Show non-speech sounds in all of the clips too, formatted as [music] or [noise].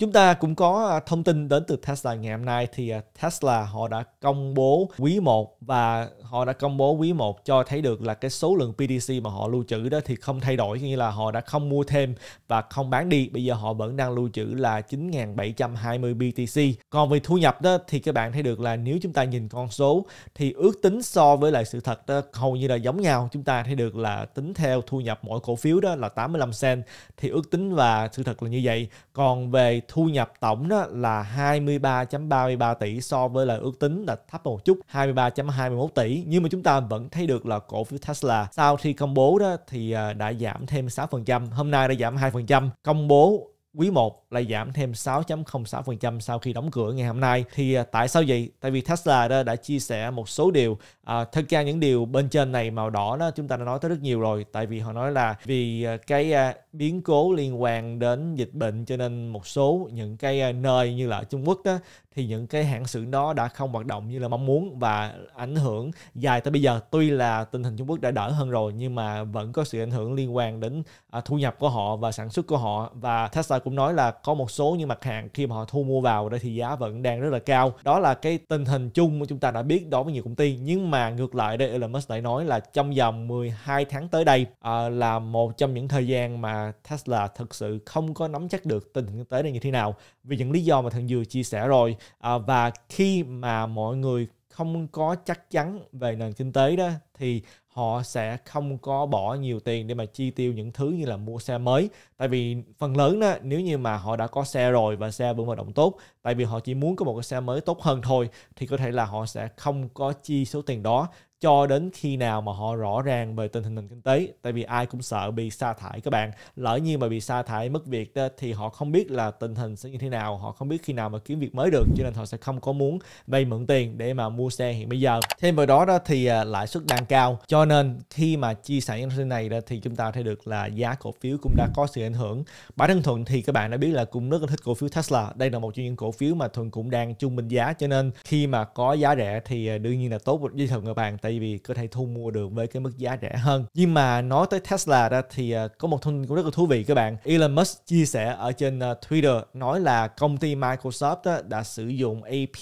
Chúng ta cũng có à, thông tin đến từ Tesla ngày hôm nay thì à, Tesla họ đã công bố quý 1 và họ đã công bố quý 1 cho thấy được là cái số lượng PDC mà họ lưu trữ đó thì không thay đổi nghĩa là họ đã không mua thêm và không bán đi bây giờ họ vẫn đang lưu trữ là 9.720 BTC còn về thu nhập đó thì các bạn thấy được là nếu chúng ta nhìn con số thì ước tính so với lại sự thật đó hầu như là giống nhau chúng ta thấy được là tính theo thu nhập mỗi cổ phiếu đó là 85 cent thì ước tính và sự thật là như vậy còn về thu nhập tổng đó là 23.33 tỷ so với là ước tính là thấp một chút 23.21 tỷ nhưng mà chúng ta vẫn thấy được là cổ phiếu Tesla sau khi công bố đó thì à, đã giảm thêm 6% hôm nay đã giảm 2% công bố quý 1 lại giảm thêm 6.06% sau khi đóng cửa ngày hôm nay. Thì à, tại sao vậy? Tại vì Tesla đó đã chia sẻ một số điều. À, thực ra những điều bên trên này màu đỏ đó chúng ta đã nói tới rất nhiều rồi. Tại vì họ nói là vì à, cái à, biến cố liên quan đến dịch bệnh cho nên một số những cái nơi như là Trung Quốc đó thì những cái hãng xưởng đó đã không hoạt động như là mong muốn và ảnh hưởng dài tới bây giờ tuy là tình hình Trung Quốc đã đỡ hơn rồi nhưng mà vẫn có sự ảnh hưởng liên quan đến thu nhập của họ và sản xuất của họ và Tesla cũng nói là có một số những mặt hàng khi mà họ thu mua vào đó thì giá vẫn đang rất là cao đó là cái tình hình chung mà chúng ta đã biết đối với nhiều công ty nhưng mà ngược lại đây Elon Musk lại nói là trong vòng 12 tháng tới đây à, là một trong những thời gian mà Tesla thực sự không có nắm chắc được tình hình kinh tế đây như thế nào vì những lý do mà thằng vừa chia sẻ rồi à, và khi mà mọi người không có chắc chắn về nền kinh tế đó thì họ sẽ không có bỏ nhiều tiền để mà chi tiêu những thứ như là mua xe mới tại vì phần lớn đó nếu như mà họ đã có xe rồi và xe vẫn hoạt động tốt tại vì họ chỉ muốn có một cái xe mới tốt hơn thôi thì có thể là họ sẽ không có chi số tiền đó cho đến khi nào mà họ rõ ràng về tình hình nền kinh tế tại vì ai cũng sợ bị sa thải các bạn lỡ như mà bị sa thải mất việc đó, thì họ không biết là tình hình sẽ như thế nào họ không biết khi nào mà kiếm việc mới được cho nên họ sẽ không có muốn vay mượn tiền để mà mua xe hiện bây giờ thêm vào đó đó thì à, lãi suất đang cao cho nên khi mà chia sẻ những thông tin này ra thì chúng ta thấy được là giá cổ phiếu cũng đã có sự ảnh hưởng bản thân thuận thì các bạn đã biết là cũng rất là thích cổ phiếu tesla đây là một trong những cổ phiếu mà thuận cũng đang trung bình giá cho nên khi mà có giá rẻ thì à, đương nhiên là tốt với thuận các bạn tại vì có thể thu mua được với cái mức giá rẻ hơn nhưng mà nói tới tesla đó thì à, có một thông tin cũng rất là thú vị các bạn elon musk chia sẻ ở trên à, twitter nói là công ty microsoft đã sử dụng api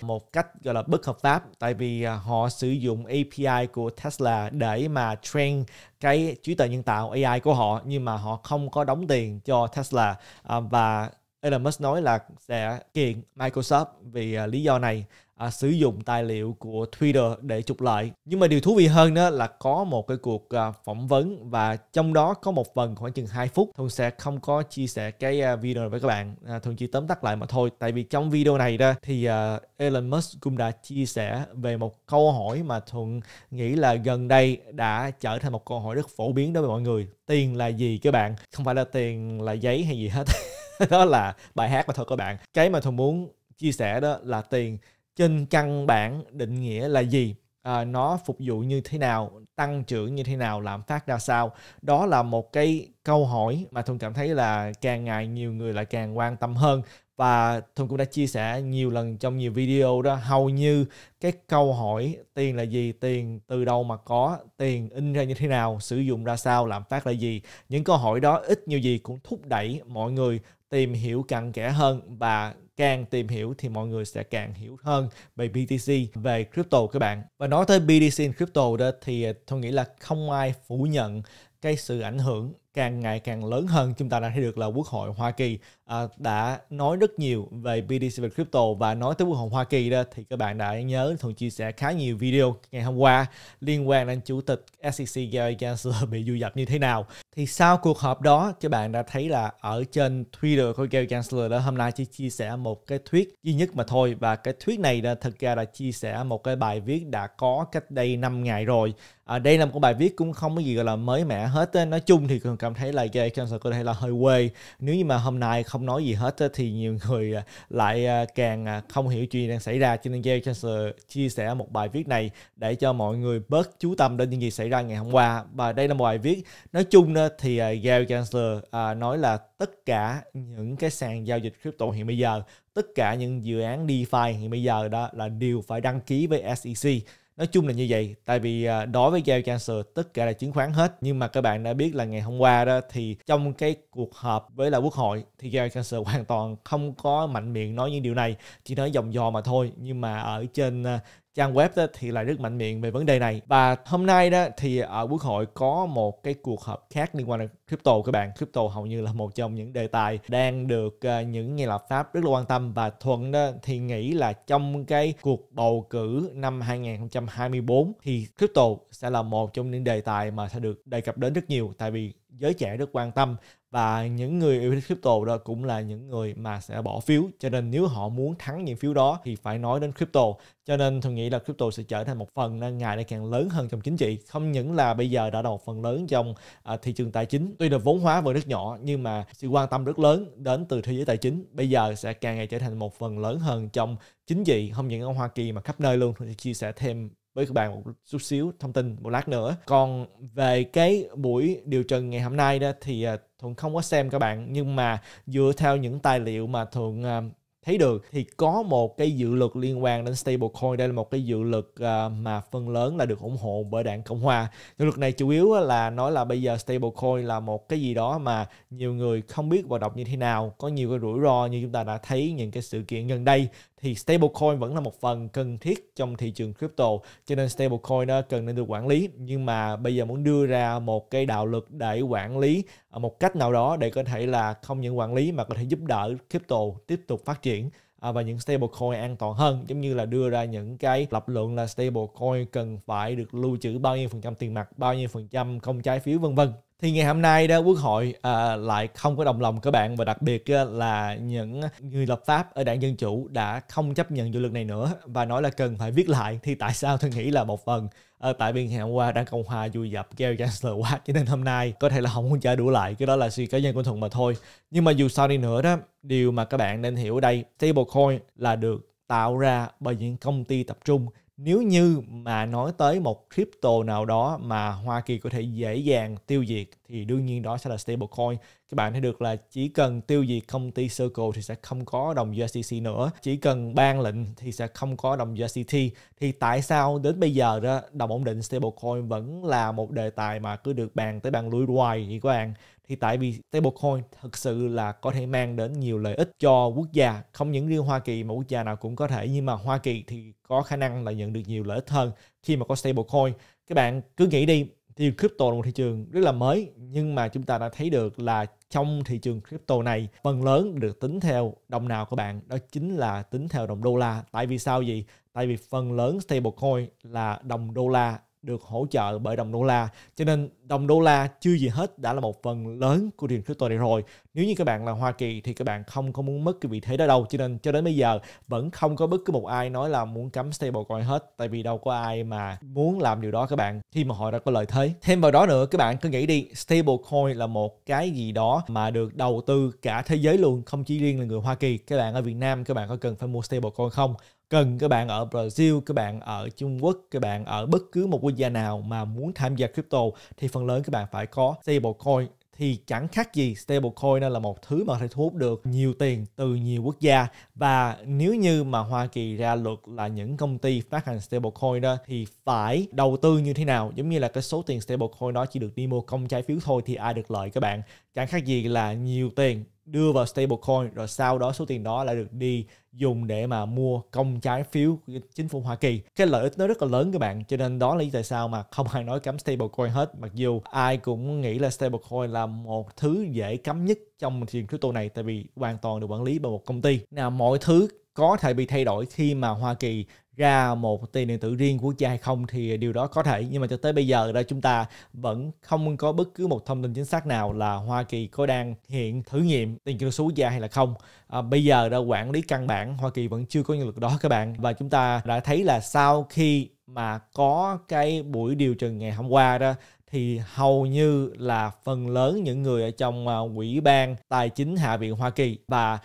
một cách gọi là bất hợp pháp tại vì họ sử dụng api của tesla để mà train cái trí tuệ nhân tạo AI của họ nhưng mà họ không có đóng tiền cho Tesla à, và Elon Musk nói là sẽ kiện Microsoft vì à, lý do này à, sử dụng tài liệu của Twitter để trục lợi. Nhưng mà điều thú vị hơn đó là có một cái cuộc à, phỏng vấn và trong đó có một phần khoảng chừng 2 phút. Thường sẽ không có chia sẻ cái à, video này với các bạn, à, Thuần chỉ tóm tắt lại mà thôi. Tại vì trong video này đó thì à, Elon Musk cũng đã chia sẻ về một câu hỏi mà Thuần nghĩ là gần đây đã trở thành một câu hỏi rất phổ biến đối với mọi người. Tiền là gì các bạn? Không phải là tiền là giấy hay gì hết. [laughs] đó là bài hát mà thôi các bạn. Cái mà Thuần muốn chia sẻ đó là tiền trên căn bản định nghĩa là gì à, nó phục vụ như thế nào tăng trưởng như thế nào lạm phát ra sao đó là một cái câu hỏi mà thùng cảm thấy là càng ngày nhiều người lại càng quan tâm hơn và thùng cũng đã chia sẻ nhiều lần trong nhiều video đó hầu như cái câu hỏi tiền là gì tiền từ đâu mà có tiền in ra như thế nào sử dụng ra sao lạm phát là gì những câu hỏi đó ít nhiều gì cũng thúc đẩy mọi người tìm hiểu cặn kẽ hơn và càng tìm hiểu thì mọi người sẽ càng hiểu hơn về BTC, về crypto các bạn. Và nói tới BTC and crypto đó thì à, tôi nghĩ là không ai phủ nhận cái sự ảnh hưởng càng ngày càng lớn hơn chúng ta đã thấy được là Quốc hội Hoa Kỳ à, đã nói rất nhiều về BTC và crypto và nói tới quốc hội Hoa Kỳ đó thì các bạn đã nhớ thường chia sẻ khá nhiều video ngày hôm qua liên quan đến chủ tịch SEC Gary Gensler [laughs] bị du dập như thế nào thì sau cuộc họp đó các bạn đã thấy là ở trên Twitter của Gary Gensler đó hôm nay chỉ chia sẻ một cái thuyết duy nhất mà thôi và cái thuyết này đó thật ra là chia sẻ một cái bài viết đã có cách đây 5 ngày rồi à, đây là một bài viết cũng không có gì gọi là mới mẻ hết nói chung thì cường cảm thấy là Gary Gensler có thể là hơi quê nếu như mà hôm nay không không nói gì hết thì nhiều [laughs] người à, lại à, càng à, không hiểu chuyện đang xảy ra cho nên Gary Chancellor chia sẻ một bài viết này để cho mọi người bớt chú tâm đến những gì xảy ra ngày hôm qua và đây là một bài viết nói chung thì Gary Chancellor nói là tất cả những cái sàn giao dịch crypto hiện bây giờ tất cả những dự án DeFi hiện bây giờ đó là đều phải đăng ký với SEC nói chung là như vậy tại vì à, đối với giao cancer tất cả là chứng khoán hết nhưng mà các bạn đã biết là ngày hôm qua đó thì trong cái cuộc họp với là quốc hội thì giao cancer hoàn toàn không có mạnh miệng nói những điều này chỉ nói dòng dò mà thôi nhưng mà ở trên à, trang web đó thì lại rất mạnh miệng về vấn đề này và hôm nay đó thì ở quốc hội có một cái cuộc họp khác liên quan đến crypto các bạn crypto hầu như là một trong những đề tài đang được ờ, những nhà lập pháp rất là quan tâm và thuận đó thì nghĩ là trong cái cuộc bầu cử năm 2024 thì crypto sẽ là một trong những đề tài mà sẽ được đề cập đến rất nhiều tại vì giới trẻ rất quan tâm và những người yêu thích crypto đó cũng là những người mà sẽ bỏ phiếu cho nên nếu họ muốn thắng những phiếu đó thì phải nói đến crypto cho nên tôi nghĩ là crypto sẽ trở thành một phần nên ngày nay càng lớn hơn trong chính trị không những là bây giờ đã là một phần lớn trong à, thị trường tài chính tuy là vốn hóa vẫn rất nhỏ nhưng mà sự quan tâm rất lớn đến từ thế giới tài chính bây giờ sẽ càng ngày trở thành một phần lớn hơn trong chính trị không những ở Hoa Kỳ mà khắp nơi luôn tôi chia sẻ thêm với các bạn một chút xíu thông tin một lát nữa còn về cái buổi điều trần ngày hôm nay đó thì à, thuận không có xem các bạn nhưng mà dựa theo những tài liệu mà thuận à, thấy được thì có một cái dự luật liên quan đến stablecoin đây là một cái dự luật à, mà phần lớn là được ủng hộ bởi đảng cộng hòa dự luật này chủ yếu là nói là bây giờ stablecoin là một cái gì đó mà nhiều người không biết và đọc như thế nào có nhiều cái rủi ro như chúng ta đã thấy những cái sự kiện gần đây thì stablecoin vẫn là một phần cần thiết trong thị trường crypto cho nên stablecoin nó cần nên được quản lý nhưng mà bây giờ muốn đưa ra một cái đạo luật để quản lý à, một cách nào đó để có thể là không những quản lý mà có thể giúp đỡ crypto tiếp tục phát triển triển à, và những stablecoin an toàn hơn giống như là đưa ra những cái lập luận là stablecoin cần phải được lưu trữ bao nhiêu phần trăm tiền mặt bao nhiêu phần trăm không trái phiếu vân vân thì ngày hôm nay đó quốc hội à, lại không có đồng lòng các bạn và đặc biệt là những người lập pháp ở đảng dân chủ đã không chấp nhận dự luật này nữa và nói là cần phải viết lại thì tại sao tôi nghĩ là một phần à, tại vì ngày hôm qua đảng cộng hòa vui dập kêu chancellor quá cho nên hôm nay có thể là không muốn trả đũa lại cái đó là suy cá nhân của thuận mà thôi nhưng mà dù sao đi nữa đó điều mà các bạn nên hiểu ở đây stablecoin là được tạo ra bởi những công ty tập trung nếu như mà nói tới một crypto nào đó mà Hoa Kỳ có thể dễ dàng tiêu diệt thì đương nhiên đó sẽ là stablecoin. Các bạn thấy được là chỉ cần tiêu diệt công ty Circle thì sẽ không có đồng USDC nữa. Chỉ cần ban lệnh thì sẽ không có đồng USDT. Thì tại sao đến bây giờ đó đồng ổn định stablecoin vẫn là một đề tài mà cứ được bàn tới bàn lui hoài vậy các bạn? thì tại vì stablecoin thực sự là có thể mang đến nhiều lợi ích cho quốc gia không những riêng Hoa Kỳ mà quốc gia nào cũng có thể nhưng mà Hoa Kỳ thì có khả năng là nhận được nhiều lợi ích hơn khi mà có stablecoin các bạn cứ nghĩ đi thì crypto là một thị trường rất là mới nhưng mà chúng ta đã thấy được là trong thị trường crypto này phần lớn được tính theo đồng nào của bạn đó chính là tính theo đồng đô la tại vì sao vậy tại vì phần lớn stablecoin là đồng đô la được hỗ trợ bởi đồng đô la cho nên đồng đô la chưa gì hết đã là một phần lớn của tiền crypto này rồi nếu như các bạn là Hoa Kỳ thì các bạn không có muốn mất cái vị thế đó đâu cho nên cho đến bây giờ vẫn không có bất cứ một ai nói là muốn cấm stablecoin hết tại vì đâu có ai mà muốn làm điều đó các bạn khi mà họ đã có lợi thế thêm vào đó nữa các bạn cứ nghĩ đi stablecoin là một cái gì đó mà được đầu tư cả thế giới luôn không chỉ riêng là người Hoa Kỳ các bạn ở Việt Nam các bạn có cần phải mua stablecoin không cần các bạn ở Brazil, các bạn ở Trung Quốc, các bạn ở bất cứ một quốc gia nào mà muốn tham gia crypto thì phần lớn các bạn phải có stablecoin thì chẳng khác gì stablecoin là một thứ mà thể thu hút được nhiều tiền từ nhiều quốc gia và nếu như mà Hoa Kỳ ra luật là những công ty phát hành stablecoin đó thì phải đầu tư như thế nào giống như là cái số tiền stablecoin đó chỉ được đi mua công trái phiếu thôi thì ai được lợi các bạn chẳng khác gì là nhiều tiền đưa vào stablecoin rồi sau đó số tiền đó lại được đi dùng để mà mua công trái phiếu của chính phủ Hoa Kỳ. Cái lợi ích nó rất là lớn các bạn, cho nên đó là lý tại sao mà không ai nói cấm stablecoin hết, mặc dù ai cũng nghĩ là stablecoin là một thứ dễ cấm nhất trong thị trường crypto này tại vì hoàn toàn được quản lý bởi một công ty. Nào mọi thứ có thể bị thay đổi khi mà Hoa Kỳ ra một tiền điện tử riêng của cha hay không thì điều đó có thể nhưng mà cho tới bây giờ đó chúng ta vẫn không có bất cứ một thông tin chính xác nào là Hoa Kỳ có đang hiện thử nghiệm tiền kỹ thuật số quốc gia hay là không à, bây giờ đã quản lý căn bản Hoa Kỳ vẫn chưa có nhân lực đó các bạn và chúng ta đã thấy là sau khi mà có cái buổi điều trần ngày hôm qua đó thì hầu như là phần lớn những người ở trong quỹ à, ban tài chính hạ viện Hoa Kỳ và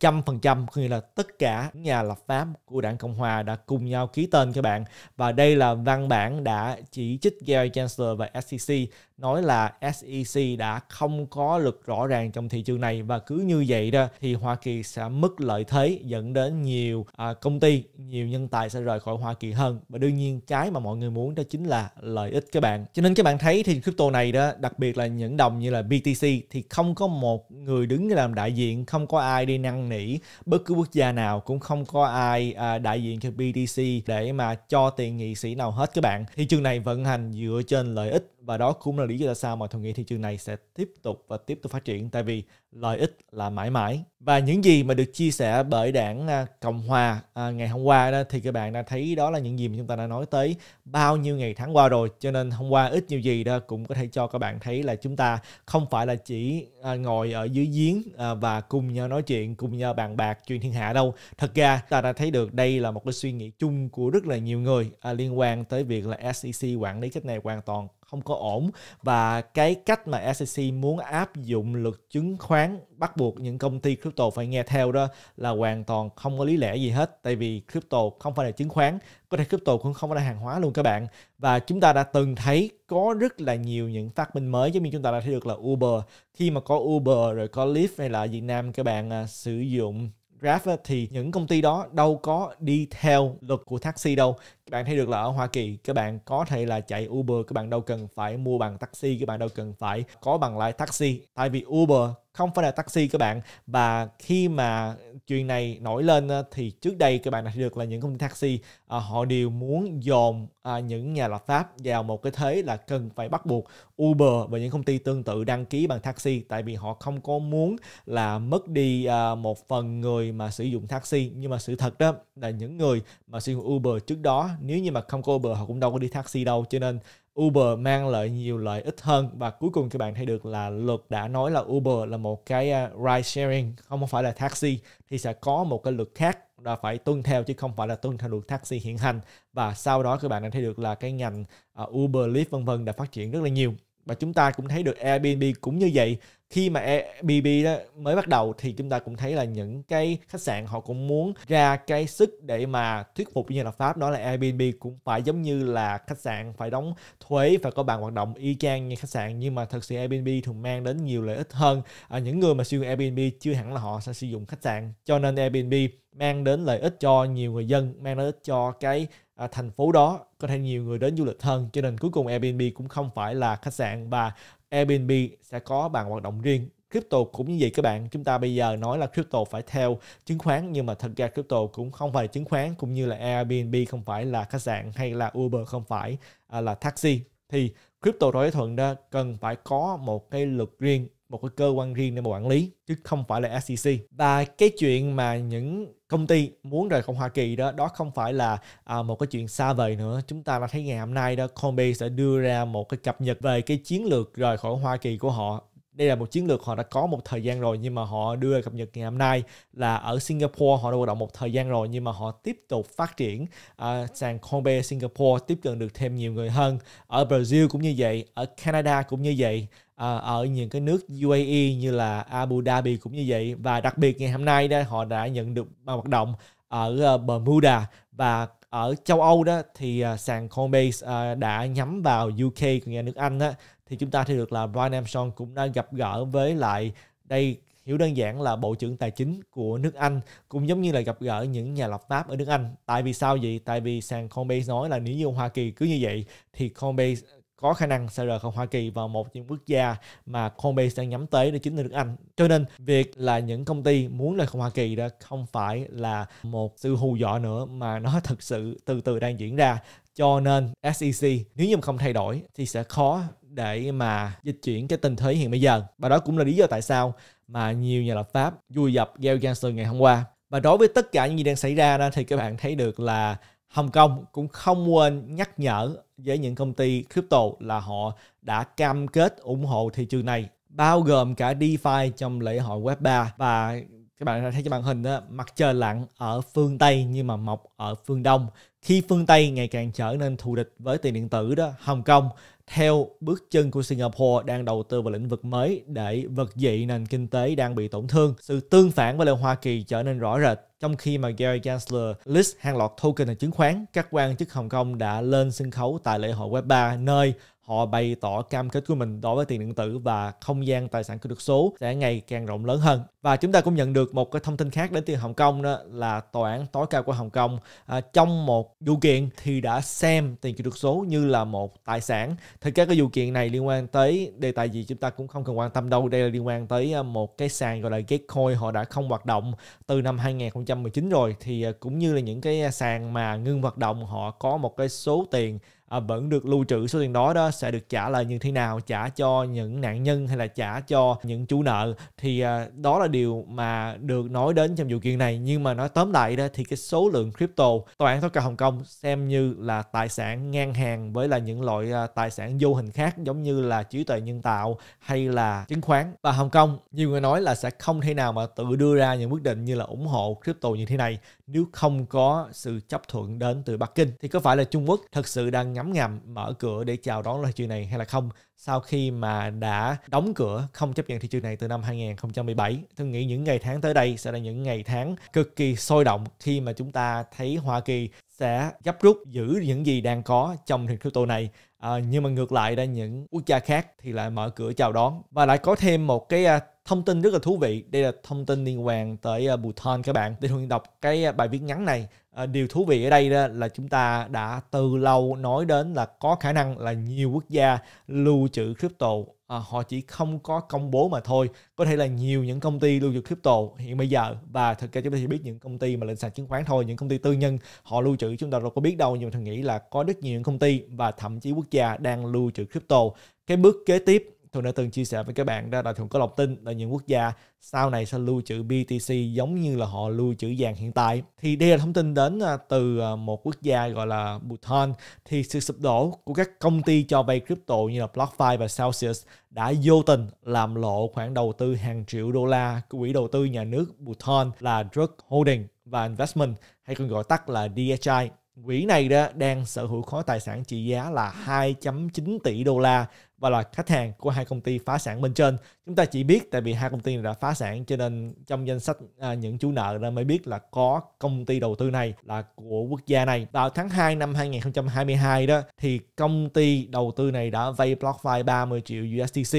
100% có nghĩa là tất cả nhà lập pháp của đảng Cộng Hòa đã cùng nhau ký tên các bạn và đây là văn bản đã chỉ trích Gary Gensler và SEC nói là SEC đã không có lực rõ ràng trong thị trường này và cứ như vậy đó thì Hoa Kỳ sẽ mất lợi thế dẫn đến nhiều à, công ty, nhiều nhân tài sẽ rời khỏi Hoa Kỳ hơn và đương nhiên cái mà mọi người muốn đó chính là lợi ích các bạn. Cho nên các bạn thấy thì crypto này đó đặc biệt là những đồng như là BTC thì không có một người đứng làm đại diện, không có ai đi năn nỉ bất cứ quốc gia nào cũng không có ai à, đại diện cho BTC để mà cho tiền nghị sĩ nào hết các bạn thị trường này vận hành dựa trên lợi ích và đó cũng là lý do tại sao mà tôi nghĩ thị trường này sẽ tiếp tục và tiếp tục phát triển tại vì lợi ích là mãi mãi và những gì mà được chia sẻ bởi đảng à, Cộng Hòa à, ngày hôm qua đó thì các bạn đã thấy đó là những gì mà chúng ta đã nói tới bao nhiêu ngày tháng qua rồi cho nên hôm qua ít nhiều gì đó cũng có thể cho các bạn thấy là chúng ta không phải là chỉ à, ngồi ở dưới giếng và cùng nhau nói chuyện cùng nhau bàn bạc chuyện thiên hạ đâu thật ra ta đã thấy được đây là một cái suy nghĩ chung của rất là nhiều người liên quan tới việc là SEC quản lý cách này hoàn toàn không có ổn và cái cách mà SEC muốn áp dụng luật chứng khoán bắt buộc những công ty crypto phải nghe theo đó là hoàn toàn không có lý lẽ gì hết tại vì crypto không phải là chứng khoán có thể crypto cũng không phải là hàng hóa luôn các bạn và chúng ta đã từng thấy có rất là nhiều những phát minh mới giống như chúng ta đã thấy được là Uber khi mà có Uber rồi có Lyft hay là Việt Nam các bạn à, sử dụng Grab thì những công ty đó đâu có đi theo luật của taxi đâu. Các bạn thấy được là ở Hoa Kỳ các bạn có thể là chạy Uber, các bạn đâu cần phải mua bằng taxi, các bạn đâu cần phải có bằng lái taxi. Tại vì Uber không phải là taxi các bạn và khi mà chuyện này nổi lên thì trước đây các bạn đã được là những công ty taxi à, họ đều muốn dồn à, những nhà lập pháp vào một cái thế là cần phải bắt buộc Uber và những công ty tương tự đăng ký bằng taxi tại vì họ không có muốn là mất đi à, một phần người mà sử dụng taxi nhưng mà sự thật đó là những người mà sử dụng Uber trước đó nếu như mà không có Uber họ cũng đâu có đi taxi đâu cho nên Uber mang lại nhiều lợi ích hơn và cuối cùng các bạn thấy được là luật đã nói là Uber là một cái à, ride sharing không phải là taxi thì sẽ có một cái luật khác là phải tuân theo chứ không phải là tuân theo luật taxi hiện hành và sau đó các bạn đã thấy được là cái ngành à, Uber, Lyft vân vân đã phát triển rất là nhiều và chúng ta cũng thấy được Airbnb cũng như vậy khi mà Airbnb e, đó mới bắt đầu thì chúng ta cũng thấy là những cái khách sạn họ cũng muốn ra cái sức để mà thuyết phục nhà lập pháp đó là Airbnb cũng phải giống như là khách sạn phải đóng thuế và có bàn hoạt động y chang như khách sạn nhưng mà thật sự Airbnb thường mang đến nhiều lợi ích hơn à, những người mà sử dụng Airbnb chưa hẳn là họ sẽ sử dụng khách sạn cho nên Airbnb mang đến lợi ích cho nhiều người dân mang đến cho cái à, thành phố đó có thể nhiều người đến du lịch hơn cho nên cuối cùng Airbnb cũng không phải là khách sạn và Airbnb sẽ có bàn hoạt động riêng crypto cũng như vậy các bạn chúng ta bây giờ nói là crypto phải theo chứng khoán nhưng mà thật ra crypto cũng không phải chứng khoán cũng như là Airbnb không phải là khách sạn hay là Uber không phải à, là taxi thì crypto đối thuận đó cần phải có một cái luật riêng một cái cơ quan riêng để mà quản lý chứ không phải là SEC và cái chuyện mà những công ty muốn rời khỏi Hoa Kỳ đó đó không phải là à, một cái chuyện xa vời nữa chúng ta đã thấy ngày hôm nay đó Coinbase sẽ đưa ra một cái cập nhật về cái chiến lược rời khỏi Hoa Kỳ của họ đây là một chiến lược họ đã có một thời gian rồi nhưng mà họ đưa ra cập nhật ngày hôm nay là ở Singapore họ đã hoạt động một thời gian rồi nhưng mà họ tiếp tục phát triển à, sàn Coinbase Singapore tiếp cận được thêm nhiều người hơn ở Brazil cũng như vậy ở Canada cũng như vậy à, ở những cái nước UAE như là Abu Dhabi cũng như vậy và đặc biệt ngày hôm nay đó họ đã nhận được hoạt động ở ờ, Bermuda và ở châu Âu đó thì ờ, sàn Coinbase đã nhắm vào UK của nước Anh đó, thì chúng ta thấy được là Brian Armstrong cũng đã gặp gỡ với lại đây hiểu đơn giản là bộ trưởng tài chính của nước Anh cũng giống như là gặp gỡ những nhà lập pháp ở nước Anh. Tại vì sao vậy? Tại vì sàn Coinbase nói là nếu như Hoa Kỳ cứ như vậy thì Coinbase có khả năng sẽ rời khỏi Hoa Kỳ vào một những quốc gia mà Coinbase đang nhắm tới đó chính là nước Anh. Cho nên việc là những công ty muốn rời khỏi Hoa Kỳ đó không phải là một sự hù dọa nữa mà nó [laughs] thực sự từ từ đang diễn ra. Cho nên SEC nếu như không thay đổi thì sẽ khó để mà dịch chuyển cái tình thế hiện bây giờ. Và đó cũng là lý do tại sao mà nhiều nhà lập pháp vui dập Gail Gensler ngày hôm qua. Và đối với tất cả những gì đang xảy ra đó thì các bạn thấy được là Hồng Kông cũng không quên nhắc nhở với những công ty crypto là họ đã cam kết ủng hộ thị trường này bao gồm cả DeFi trong lễ hội Web3 và các bạn thấy trên màn hình đó, mặt trời lặn ở phương Tây nhưng mà mọc ở phương Đông. Khi phương Tây ngày càng trở nên thù địch với tiền điện tử đó, Hồng Kông theo bước chân của Singapore đang đầu tư vào lĩnh vực mới để vực dậy nền kinh tế đang bị tổn thương. Sự tương phản với lại Hoa Kỳ trở nên rõ rệt trong khi mà Gary Gensler list hàng loạt token ở chứng khoán, các quan chức Hồng Kông đã lên sân khấu tại lễ hội Web3 nơi họ bày tỏ cam kết của mình đối với tiền điện tử và không gian tài sản kỹ thuật số sẽ ngày càng rộng lớn hơn. Và chúng ta cũng nhận được một cái thông tin khác đến từ Hồng Kông đó là tòa án tối cao của Hồng Kông à, trong một vụ kiện thì đã xem tiền kỹ thuật số như là một tài sản. thì các cái vụ kiện này liên quan tới đề tài gì chúng ta cũng không cần quan tâm đâu. Đây là liên quan tới à, một cái sàn gọi là Gitcoin họ đã không hoạt động từ năm 2019 rồi thì à, cũng như là những cái à, sàn mà ngưng hoạt động họ có một cái số tiền à, vẫn được lưu trữ số tiền đó đó sẽ được trả lại như thế nào trả cho những nạn nhân hay là trả cho những chủ nợ thì à, đó là điều mà được nói đến trong vụ kiện này nhưng mà nói tóm lại đó thì cái số lượng crypto tòa án tối cao Hồng Kông xem như là tài sản ngang hàng với là những loại à, tài sản vô hình khác giống như là trí tuệ nhân tạo hay là chứng khoán và Hồng Kông nhiều người nói là sẽ không thể nào mà tự đưa ra những quyết định như là ủng hộ crypto như thế này nếu không có sự chấp thuận đến từ Bắc Kinh thì có phải là Trung Quốc thật sự đang nhắm ngầm mở cửa để chào đón loại chuyện này hay là không sau khi mà đã đóng cửa không chấp nhận thị trường này từ năm 2017 tôi nghĩ những ngày tháng tới đây sẽ là những ngày tháng cực kỳ sôi động khi mà chúng ta thấy Hoa Kỳ sẽ gấp rút giữ những gì đang có trong thị crypto này à, nhưng mà ngược lại ra những quốc gia khác thì lại mở cửa chào đón và lại có thêm một cái à, thông tin rất là thú vị đây là thông tin liên quan tới à, Bhutan các bạn để thuận đọc cái à, bài viết ngắn này à, điều thú vị ở đây đó là chúng ta đã từ lâu nói đến là có khả năng là nhiều quốc gia lưu trữ crypto à, họ chỉ không có công bố mà thôi có thể là nhiều những công ty lưu trữ crypto hiện bây giờ và thực ra chúng ta chỉ biết những công ty mà lên sàn chứng khoán thôi những công ty tư nhân họ lưu trữ chúng ta đâu có biết đâu nhưng mà thằng nghĩ là có rất nhiều những công ty và thậm chí quốc gia đang lưu trữ crypto cái bước kế tiếp thường đã từng chia sẻ với các bạn đó là thường có lọc tin là những quốc gia sau này sẽ lưu trữ BTC giống như là họ lưu trữ vàng hiện tại. Thì đây là thông tin đến à, từ à, một quốc gia gọi là Bhutan. Thì sự sụp đổ của các công ty cho vay crypto như là BlockFi và Celsius đã vô tình làm lộ khoản đầu tư hàng triệu đô la của quỹ đầu tư nhà nước Bhutan là Drug Holding và Investment hay còn gọi tắt là DHI quỹ này đó đang sở hữu khối tài sản trị giá là 2.9 tỷ đô la và là khách hàng của hai công ty phá sản bên trên. Chúng ta chỉ biết tại vì hai công ty này đã phá sản cho nên trong danh sách à, những chủ nợ ra mới biết là có công ty đầu tư này là của quốc gia này. Vào tháng 2 năm 2022 đó thì công ty đầu tư này đã vay BlockFi 30 triệu USDC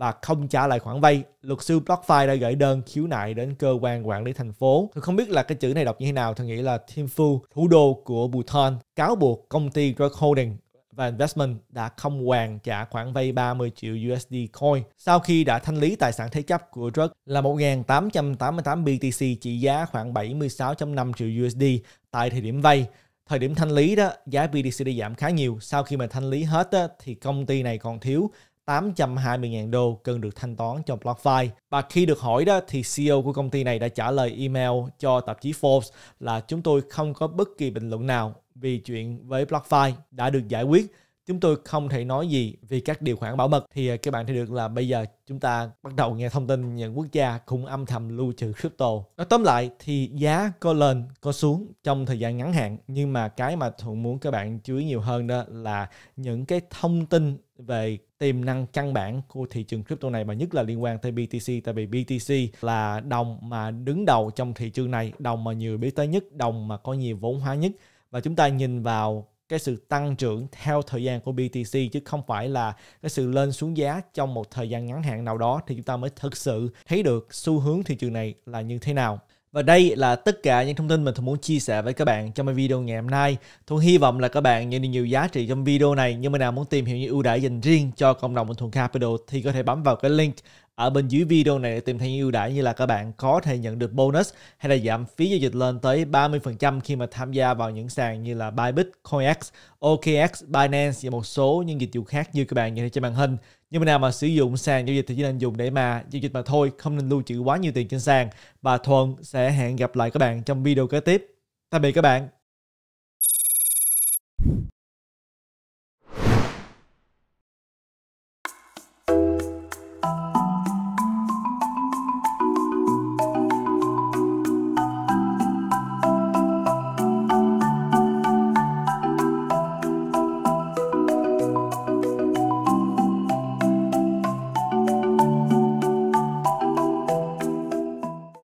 và không trả lại khoản vay, luật sư Blockfi đã gửi đơn khiếu nại đến cơ quan quản lý thành phố. Tôi không biết là cái chữ này đọc như thế nào, tôi nghĩ là Thimphu, thủ đô của Bhutan, cáo buộc công ty Drug Holding và Investment đã không hoàn trả khoản vay 30 triệu USD coin sau khi đã thanh lý tài sản thế chấp của Drug là 1.888 BTC trị giá khoảng 76.5 triệu USD tại thời điểm vay. Thời điểm thanh lý đó, giá BTC đã giảm khá nhiều. Sau khi mà thanh lý hết đó, thì công ty này còn thiếu 820.000 đô cần được thanh toán cho BlockFi. Và khi được hỏi đó thì CEO của công ty này đã trả lời email cho tạp chí Forbes là chúng tôi không có bất kỳ bình luận nào vì chuyện với BlockFi đã được giải quyết chúng tôi không thể nói gì vì các điều khoản bảo mật thì à, các bạn thấy được là bây giờ chúng ta bắt đầu nghe thông tin những quốc gia cùng âm thầm lưu trữ crypto nói tóm lại thì giá có lên có xuống trong thời gian ngắn hạn nhưng mà cái mà thuận muốn các bạn chú ý nhiều hơn đó là những cái thông tin về tiềm năng căn bản của thị trường crypto này mà nhất là liên quan tới BTC tại vì BTC là đồng mà đứng đầu trong thị trường này, đồng mà nhiều biết tới nhất, đồng mà có nhiều vốn hóa nhất và chúng ta nhìn vào cái sự tăng trưởng theo thời gian của BTC chứ không phải là cái sự lên xuống giá trong một thời gian ngắn hạn nào đó thì chúng ta mới thực sự thấy được xu hướng thị trường này là như thế nào. Và đây là tất cả những thông tin mình Thuận muốn chia sẻ với các bạn trong video ngày hôm nay. Thuận hy vọng là các bạn nhận được nhiều giá trị trong video này. Nhưng mà nào muốn tìm hiểu những ưu đãi dành riêng cho cộng đồng của Thuận Capital thì có thể bấm vào cái link ở bên dưới video này để tìm thêm ưu đãi như là các bạn có thể nhận được bonus hay là giảm phí giao dịch lên tới 30% khi mà tham gia vào những sàn như là Bybit, CoinX, OKX, Binance và một số những dịch vụ khác như các bạn nhìn thấy trên màn hình. Nhưng mà nào mà sử dụng sàn giao dịch thì chỉ nên dùng để mà giao dịch mà thôi, không nên lưu trữ quá nhiều tiền trên sàn. Và Thuần sẽ hẹn gặp lại các bạn trong video kế tiếp. Tạm biệt các bạn.